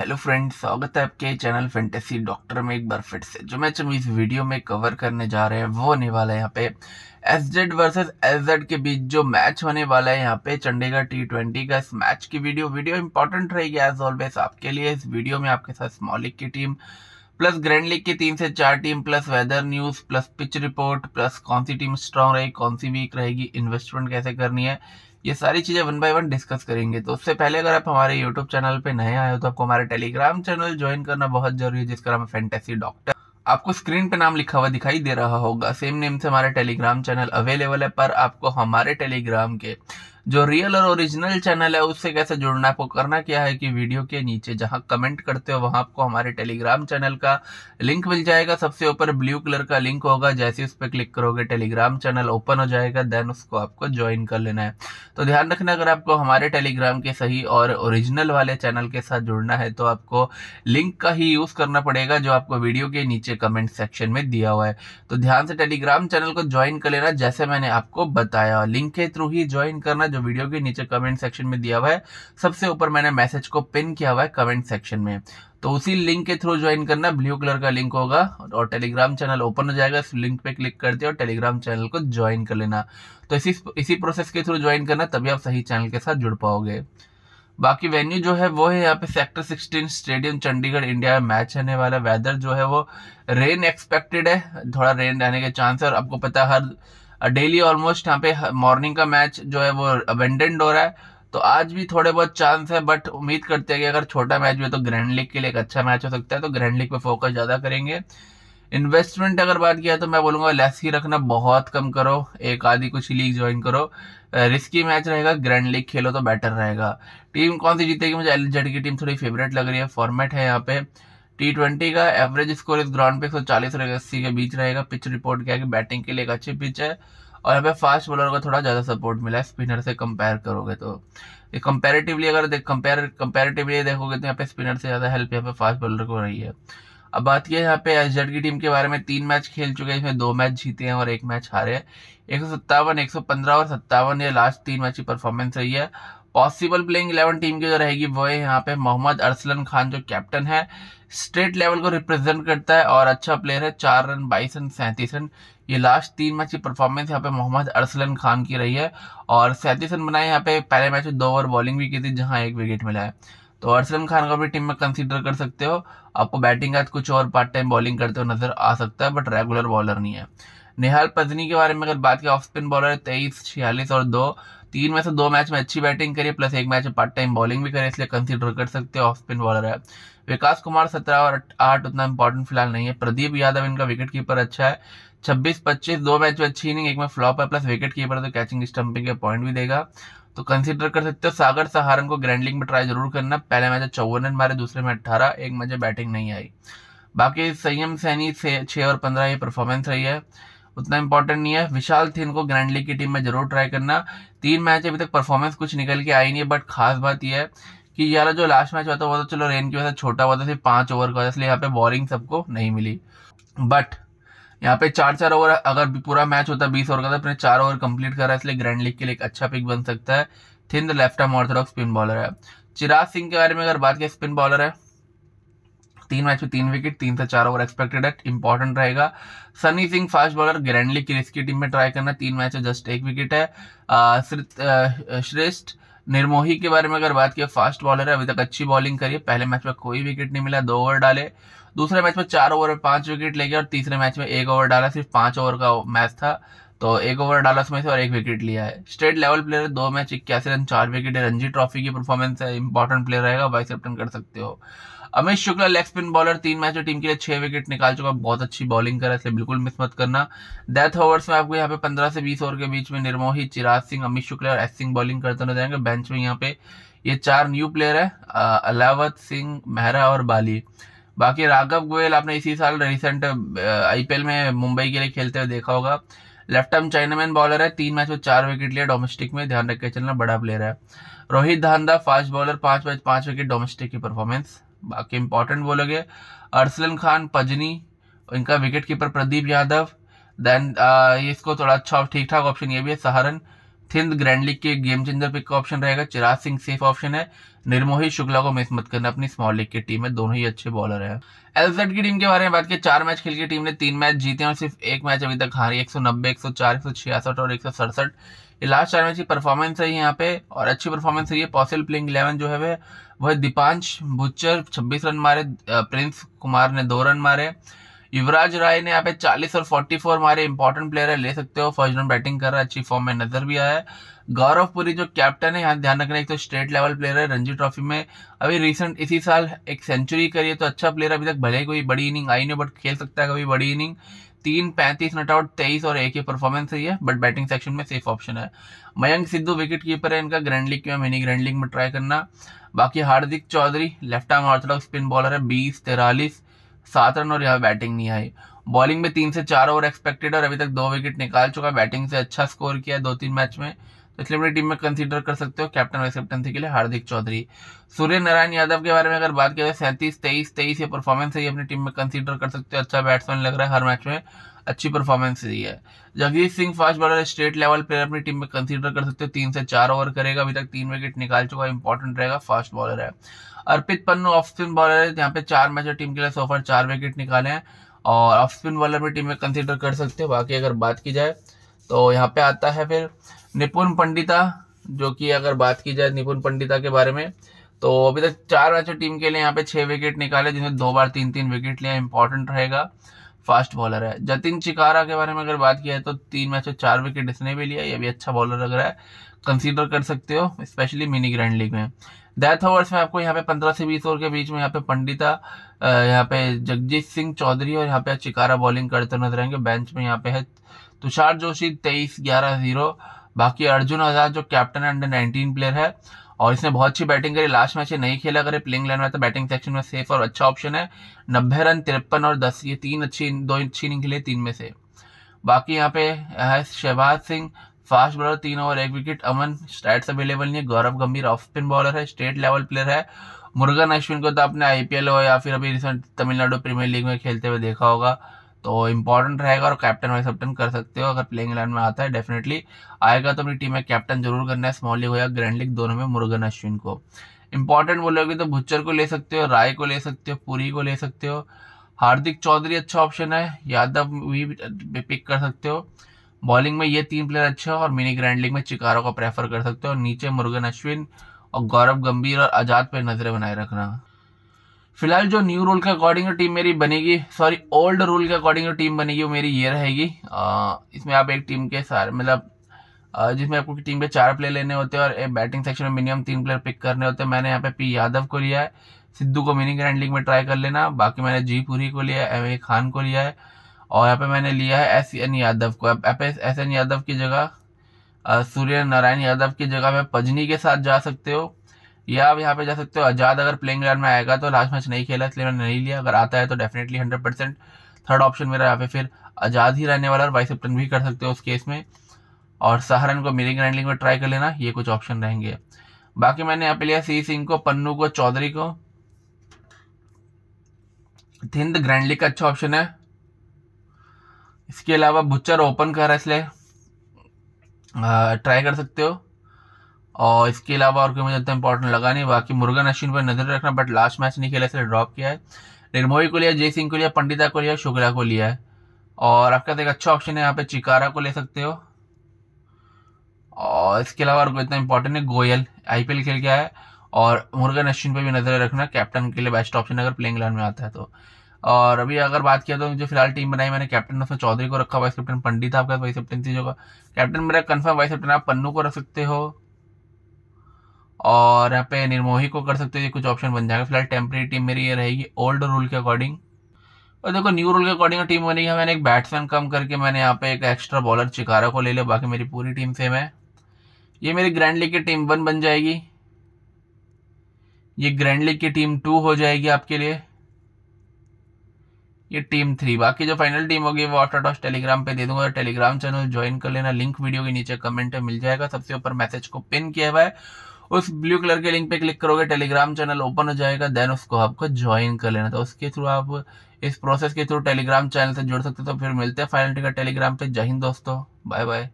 hello friend स्वागत है आपके चैनल फेंटेसी डॉक्टर में एक बार फिर से जो मैच हम इस वीडियो में कवर करने जा रहे हैं वो होने वाला है यहाँ पे S Z versus S Z के बीच जो मैच होने वाला है यहाँ पे चंडीगढ़ टी ट्वेंटी का इस मैच की वीडियो वीडियो इंपॉर्टेंट रहेगी एज ऑलवेज आपके लिए इस वीडियो में आपके साथ स्मॉल लीग की टीम प्लस ग्रैंड लीग की तीन से चार team plus weather news plus pitch report plus कौन सी टीम स्ट्रांग रहेगी कौन सी वीक रहेगी इन्वेस्टमेंट कैसे करनी है ये सारी चीज़ें वन बाय वन डिस्कस करेंगे तो उससे पहले अगर आप हमारे यूट्यूब चैनल पर नए आए हो तो आपको हमारे टेलीग्राम चैनल ज्वाइन करना बहुत जरूरी है जिसका नाम है फैंटेसी डॉक्टर आपको स्क्रीन पे नाम लिखा हुआ दिखाई दे रहा होगा सेम नेम से हमारे टेलीग्राम चैनल अवेलेबल है पर आपको हमारे टेलीग्राम के जो रियल और ओरिजिनल चैनल है उससे कैसे जुड़ना है आपको करना क्या है कि वीडियो के नीचे जहां कमेंट करते हो वहां आपको हमारे टेलीग्राम चैनल का लिंक मिल जाएगा सबसे ऊपर ब्लू कलर का लिंक होगा जैसे उस पर क्लिक करोगे टेलीग्राम चैनल ओपन हो जाएगा देन उसको आपको ज्वाइन कर लेना है तो ध्यान रखना अगर आपको हमारे टेलीग्राम के सही और ओरिजिनल वाले चैनल के साथ जुड़ना है तो आपको लिंक का ही यूज करना पड़ेगा जो आपको वीडियो के नीचे कमेंट सेक्शन में दिया हुआ है तो ध्यान से टेलीग्राम चैनल को ज्वाइन कर लेना जैसे मैंने आपको बताया लिंक के थ्रू ही ज्वाइन करना जो वीडियो के नीचे कमेंट सेक्शन में दिया हुआ है सबसे ऊपर मैंने मैसेज को पिन किया हुआ है कमेंट सेक्शन में तो उसी लिंक के थ्रू ज्वाइन करना ब्लू कलर का लिंक होगा और टेलीग्राम चैनल ओपन हो जाएगा इस लिंक पे क्लिक करते और टेलीग्राम चैनल को ज्वाइन कर लेना तो इसी इसी प्रोसेस के थ्रू ज्वाइन करना तभी आप सही चैनल के साथ जुड़ पाओगे बाकी वेन्यू जो है वो है यहाँ पे सेक्टर 16 स्टेडियम चंडीगढ़ इंडिया में मैच होने वाला वेदर जो है वो रेन एक्सपेक्टेड है थोड़ा रेन रहने के चांस है और आपको पता हर डेली ऑलमोस्ट यहाँ पे मॉर्निंग का मैच जो है वो अबेंडेंट हो रहा है तो आज भी थोड़े बहुत चांस है बट उम्मीद करते हैं कि अगर छोटा मैच भी है तो ग्रैंड लीग के लिए एक अच्छा मैच हो सकता है तो ग्रैंड लीग पे फोकस ज़्यादा करेंगे इन्वेस्टमेंट अगर बात किया तो मैं बोलूँगा लेस ही रखना बहुत कम करो एक आधी कुछ लीग ज्वाइन करो रिस्की मैच रहेगा ग्रैंड लीग खेलो तो बेटर रहेगा टीम कौन सी जीतेगी मुझे एल की टीम थोड़ी फेवरेट लग रही है फॉर्मेट है यहाँ पे टी ट्वेंटी का एवरेज स्कोर इस ग्राउंड पे एक सौ चालीस और अस्सी के बीच रहेगा पिच रिपोर्ट क्या है कि बैटिंग के लिए एक अच्छी पिच है और यहाँ पे फास्ट बॉलर को थोड़ा ज़्यादा सपोर्ट मिला है स्पिनर से कंपेयर करोगे तो कंपेरेटिवली अगर कंपेयर कंपेरेटिवली देखोगे तो यहाँ पे स्पिनर से ज़्यादा हेल्प यहाँ पे फास्ट बॉलर को रही है अब बात की यहाँ पे एस की टीम के बारे में तीन मैच खेल चुके हैं इसमें दो मैच जीते हैं और एक मैच हारे हैं एक सौ सत्तावन एक सौ पंद्रह और सत्तावन ये लास्ट तीन मैच की परफॉर्मेंस रही है पॉसिबल प्लेइंग इलेवन टीम की जो रहेगी वो है यहाँ पे मोहम्मद अरसलन खान जो कैप्टन है स्टेट लेवल को रिप्रेजेंट करता है और अच्छा प्लेयर है चार रन बाईस रन सैंतीस रन ये लास्ट तीन मैच की परफॉर्मेंस यहाँ पे मोहम्मद अरसलन खान की रही है और सैंतीस रन बनाए यहाँ पे पहले मैच में दो ओवर बॉलिंग भी की थी जहाँ एक विकेट मिला है तो अरसलन खान को भी टीम में कंसिडर कर सकते हो आपको बैटिंग का कुछ और पार्ट टाइम बॉलिंग करते हुए नजर आ सकता है बट रेगुलर बॉलर नहीं है निहाल पजनी के बारे में अगर बात की ऑफ स्पिन बॉलर है तेईस छियालीस और दो तीन में से दो मैच में अच्छी बैटिंग करी प्लस एक मैच में पार्ट टाइम बॉलिंग भी करे इसलिए कंसीडर कर सकते हो ऑफ स्पिन बॉलर है विकास कुमार सत्रह और आठ उतना इंपॉर्टेंट फिलहाल नहीं है प्रदीप यादव इनका विकेट कीपर अच्छा है छब्बीस पच्चीस दो मैच में अच्छी इनिंग एक में फ्लॉप है प्लस विकेट कीपर तो कैचिंग स्टंपिंग के पॉइंट भी देगा तो कंसिडर कर सकते हो सागर सहारन को ग्रैंडलिंग में ट्राई जरूर करना पहले मैच चौवन रन मारे दूसरे में अट्ठारह एक मैच बैटिंग नहीं आई बाकी संयम सैनी से छः और पंद्रह ये परफॉर्मेंस रही है उतना इंपॉर्टेंट नहीं है विशाल थी इनको ग्रैंड लीग की टीम में जरूर ट्राई करना तीन मैच अभी तक परफॉर्मेंस कुछ निकल के आई नहीं है बट खास बात यह है कि यार जो लास्ट मैच हुआ था वो तो चलो रेन की वजह से छोटा हुआ था सिर्फ पांच ओवर का इसलिए यहाँ पे बॉलिंग सबको नहीं मिली बट यहाँ पे चार चार ओवर अगर पूरा मैच होता बीस ओवर का तो अपने चार ओवर कंप्लीट करा इसलिए ग्रैंड लीग के लिए एक अच्छा पिक बन सकता है then the left arm orthodox spin bowler है चिराग सिंह के बारे में अगर बात करें स्पिन बॉलर है तीन मैच में तीन विकेट तीन से चार ओवर एक्सपेक्टेड है इंपॉर्टेंट रहेगा Sunny Singh fast bowler grand league क्रिस की टीम में ट्राई करना तीन मैच है जस्ट एक विकेट है श्रेष्ठ निर्मोही के बारे में अगर बात की फास्ट बॉलर है अभी तक अच्छी बॉलिंग करिए पहले मैच में कोई विकेट नहीं मिला दो ओवर डाले दूसरे मैच में चार ओवर में पांच विकेट ले गया और तीसरे मैच में एक ओवर डाला सिर्फ पांच ओवर का मैच था तो एक ओवर डाला उसमें से और एक विकेट लिया है स्टेट लेवल प्लेयर दो मैच इक्यासी रन चार विकेट है रणजी ट्रॉफी की परफॉर्मेंस है इंपॉर्टेंट प्लेयर रहेगा वाइस कैप्टन कर सकते हो Amit Shukla leg spin bowler तीन मैच में टीम के लिए छह विकेट निकाल चुका बहुत अच्छी बॉलिंग करा इसलिए बिल्कुल मिस मत करना डेथ ओवर्स में आपको यहाँ पे पंद्रह से बीस ओवर के बीच में निर्मोही चिराज सिंह अमित शुक्ला और एस सिंह बॉलिंग करते नजर आएंगे बेंच में यहाँ पे ये चार न्यू प्लेयर है अलावत सिंह मेहरा और बाली बाकी राघव गोयल आपने इसी साल रिसेंट आईपीएल में मुंबई के लिए खेलते हुए देखा होगा लेफ्ट आर्म चाइनामैन बॉलर है तीन मैच में चार विकेट लिए डोमेस्टिक में ध्यान रख के चलना बड़ा प्लेयर है रोहित धांधा फास्ट बॉलर पांच मैच पांच विकेट डोमेस्टिक की परफॉर्मेंस बाकी इंपॉर्टेंट बोलोगे अरसलन खान पजनी इनका wicket keeper Pradeep Yadav then uh, इसको थोड़ा अच्छा ठीक ठाक ऑप्शन ये भी है सहारन थिंद ग्रैंड लीग के गेम चेंजर पिक का ऑप्शन रहेगा चिराग सिंह सेफ ऑप्शन है निर्मोही शुक्ला को मिस मत करना अपनी स्मॉल लीग की टीम में दोनों ही अच्छे बॉलर हैं एलजेड की टीम के बारे में बात की चार मैच खेल के टीम ने तीन मैच जीते और सिर्फ एक मैच अभी तक हारी एक सौ नब्बे एक सौ चार एक सौ छियासठ और एक सौ सड़सठ ये लास्ट चार मैच की परफॉर्मेंस है यहाँ पे और अच्छी परफॉर्मेंस रही है पॉसिबल प्लेइंग इलेवन जो है वह वह दीपांश बुच्चर छब्बीस रन मारे प्रिंस कुमार ने दो रन मारे युवराज राय ने यहाँ पे 40 और 44 मारे इंपॉर्टेंट प्लेयर है ले सकते हो फर्स्ट राउंड बैटिंग कर रहा है अच्छी फॉर्म में नजर भी आया है गौरव पुरी जो कैप्टन है यहाँ ध्यान रखना एक तो स्टेट लेवल प्लेयर है रणजी ट्रॉफी में अभी रिसेंट इसी साल एक सेंचुरी करी है तो अच्छा प्लेयर अभी तक भले कोई बड़ी इनिंग आई नहीं बट खेल सकता है कभी बड़ी इनिंग तीन पैंतीस नट आउट तेईस और एक ही परफॉर्मेंस रही है बट बैटिंग सेक्शन में सेफ ऑप्शन है मयंक सिद्धू विकेट कीपर है इनका ग्रैंड लीग में मिनी ग्रैंड लीग में ट्राई करना बाकी Hardik Choudhary left arm orthodox spin bowler है बीस तेरालीस सात रन और यहाँ बैटिंग नहीं आई बॉलिंग में तीन से चार ओवर एक्सपेक्टेड और अभी तक दो विकेट निकाल चुका बैटिंग से अच्छा स्कोर किया दो तीन मैच में तो स्लिपरी टीम में कंसीडर कर सकते हो कैप्टन वाइस कैप्टन के लिए हार्दिक चौधरी सूर्य नारायण यादव के बारे में अगर बात करें सैंतीस तेईस तेईस ये परफॉर्मेंस है ये अपनी टीम में कंसीडर कर सकते हो अच्छा बैट्समैन लग रहा है हर मैच में अच्छी परफॉर्मेंस दी है Jagjit Singh fast bowler state level player अपनी टीम में कंसीडर कर सकते हो तीन से चार ओवर करेगा अभी तक तीन विकेट निकाल चुका है इंपॉर्टेंट रहेगा फास्ट बॉलर है Arpit Pannu off spin bowler है यहाँ पे चार मैच टीम के लिए सोफर चार विकेट निकाले हैं और ऑफ स्पिन बॉलर भी टीम में कंसिडर कर सकते हो बाकी अगर बात की जाए तो यहाँ पे आता है फिर निपुण पंडिता जो कि अगर बात की जाए निपुण पंडिता के बारे में तो अभी तक चार मैचों टीम के लिए यहाँ पे छह विकेट निकाले जिन्हें दो बार तीन तीन विकेट लिया इंपॉर्टेंट रहेगा फास्ट बॉलर है जतिन चिकारा के बारे में अगर बात किया है तो तीन मैचों चार विकेट इसने भी लिया ये भी अच्छा बॉलर लग रहा है कंसीडर कर सकते हो स्पेशली मिनी ग्रैंड लीग में डेथ ओवर्स में आपको यहाँ पे पंद्रह से बीस ओवर के बीच में यहाँ पे पंडिता यहाँ पे जगजीत सिंह चौधरी और यहाँ पे चिकारा बॉलिंग करते नजर आएंगे बेंच में यहाँ पे है तुषार जोशी तेईस ग्यारह जीरो बाकी अर्जुन आजाद जो कैप्टन अंडर नाइनटीन प्लेयर है और इसने बहुत अच्छी बैटिंग करी लास्ट मैच नहीं खेला अगर प्लेइंग लाइन में तो बैटिंग सेक्शन में सेफ और अच्छा ऑप्शन है नब्बे रन तिरपन और दस ये तीन अच्छी दो अच्छी इनिंग खेले तीन में से बाकी यहाँ पे है शहबाज सिंह फास्ट बॉलर तीन ओवर एक विकेट अमन स्टैट्स अवेलेबल नहीं है Gaurav Gambhir off spin bowler है स्टेट लेवल प्लेयर है मुर्गन अश्विन को तो आपने आईपीएल हो या फिर अभी रिसेंट तमिलनाडु प्रीमियर लीग में खेलते हुए देखा होगा तो इम्पॉर्टेंट रहेगा और कैप्टन वाइस कैप्टन कर सकते हो अगर प्लेइंग इलेवन में आता है डेफिनेटली आएगा तो अपनी टीम में कैप्टन जरूर करना है स्मॉल लीग हो या ग्रैंड लीग दोनों में मुर्गन अश्विन को इंपॉर्टेंट बोलोगे तो भुच्चर को ले सकते हो राय को ले सकते हो पुरी को ले सकते हो हार्दिक चौधरी अच्छा ऑप्शन है यादव भी पिक कर सकते हो बॉलिंग में ये तीन प्लेयर अच्छे हैं और मिनी ग्रैंड लीग में चिकारो को प्रेफर कर सकते हो और नीचे मुर्गन अश्विन और गौरव गंभीर और आजाद पर नजरें बनाए रखना फिलहाल जो न्यू रूल के अकॉर्डिंग टीम मेरी बनेगी सॉरी ओल्ड रूल के अकॉर्डिंग जो टीम बनेगी वो मेरी ये रहेगी इसमें आप एक टीम के सारे मतलब जिसमें आपको टीम पे चार प्लेयर लेने होते हैं और बैटिंग सेक्शन में मिनिमम तीन प्लेयर पिक करने होते हैं मैंने यहाँ पे पी यादव को लिया है सिद्धू को मिनी ग्रैंड लीग में ट्राई कर लेना बाकी मैंने जी पुरी को लिया है एम ए खान को लिया है और यहाँ पे मैंने लिया है एस एन यादव को एस एन यादव की जगह सूर्य नारायण यादव की जगह पे पजनी के साथ जा सकते हो या आप यहाँ पे जा सकते हो आजाद अगर प्लेइंग ग्राउंड में आएगा तो लास्ट मैच नहीं खेला इसलिए मैंने नहीं लिया अगर आता है तो definitely hundred percent third option मेरा यहाँ पे फिर आजाद ही रहने वाला और वाइस कैप्टन भी कर सकते हो उस केस में और सहारन को मेरी रैंडलिंग में ट्राई कर लेना ये कुछ ऑप्शन रहेंगे बाकी मैंने यहाँ पे लिया सी सिंह को पन्नू को चौधरी को थिंद ग्रैंडली का अच्छा ऑप्शन है इसके अलावा बुच्चर ओपन कर रहा है इसलिए ट्राई कर सकते हो और इसके अलावा और कोई मुझे इतना इंपॉर्टेंट लगा नहीं बाकी मुर्गन अश्विन पर नजर रखना बट लास्ट मैच नहीं खेला इसलिए ड्रॉप किया है निर्मोही को लिया जय सिंह को लिया पंडिता को लिया शुक्ला को लिया है और आपके पास तो एक अच्छा ऑप्शन है यहाँ पे चिकारा को ले सकते हो और इसके अलावा और इतना इंपॉर्टेंट है गोयल आई खेल के आया और मुर्गन अश्विन पर भी नजर रखना कैप्टन के लिए बेस्ट ऑप्शन अगर प्लेइंग लाइन में आता है तो और अभी अगर बात किया तो जो फिलहाल टीम बनाई मैंने कैप्टन उसमें चौधरी को रखा वाइस कैप्टन पंडित आपका वाइस कैप्टन थी जो कैप्टन मेरा कन्फर्म वाइस कैप्टन आप पन्नू को रख सकते हो और यहाँ पे निर्मोही को कर सकते हो ये कुछ ऑप्शन बन जाएगा फिलहाल टेम्प्रेरी टीम मेरी ये रहेगी ओल्ड रूल के अकॉर्डिंग और देखो न्यू रूल के अकॉर्डिंग टीम बनी है मैंने एक बैट्समैन कम करके मैंने यहाँ पे एक एक्स्ट्रा बॉलर चिकारा को ले लिया बाकी मेरी पूरी टीम सेम है ये मेरी ग्रैंड लीग की टीम वन बन जाएगी ये ग्रैंड लीग की टीम टू हो जाएगी आपके लिए ये टीम थ्री बाकी जो फाइनल टीम होगी वो आउट ऑफ टेलीग्राम पे दे दूंगा टेलीग्राम चैनल ज्वाइन कर लेना लिंक वीडियो के नीचे कमेंट में मिल जाएगा सबसे ऊपर मैसेज को पिन किया हुआ है उस ब्लू कलर के लिंक पे क्लिक करोगे टेलीग्राम चैनल ओपन हो जाएगा देन उसको आपको ज्वाइन कर लेना था तो उसके थ्रू आप इस प्रोसेस के थ्रू टेलीग्राम चैनल से जुड़ सकते हो तो फिर मिलते हैं फाइनल टिकट टेलीग्राम पे जय हिंद दोस्तों बाय बाय